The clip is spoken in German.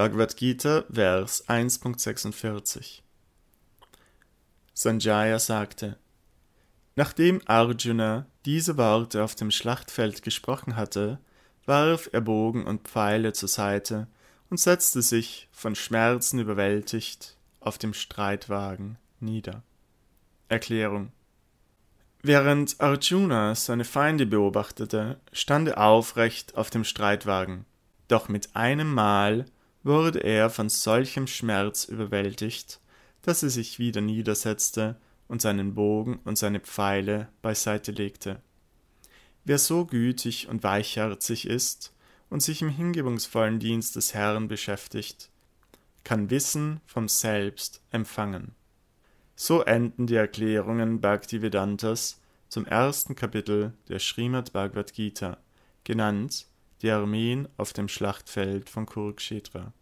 Bhagavad Gita, Vers 1.46 Sanjaya sagte, Nachdem Arjuna diese Worte auf dem Schlachtfeld gesprochen hatte, warf er Bogen und Pfeile zur Seite und setzte sich, von Schmerzen überwältigt, auf dem Streitwagen nieder. Erklärung Während Arjuna seine Feinde beobachtete, stand er aufrecht auf dem Streitwagen, doch mit einem Mal wurde er von solchem Schmerz überwältigt, dass er sich wieder niedersetzte und seinen Bogen und seine Pfeile beiseite legte. Wer so gütig und weichherzig ist und sich im hingebungsvollen Dienst des Herrn beschäftigt, kann Wissen vom Selbst empfangen. So enden die Erklärungen Bhaktivedantas zum ersten Kapitel der Srimad Bhagavad Gita, genannt die Armeen auf dem Schlachtfeld von Kurukshetra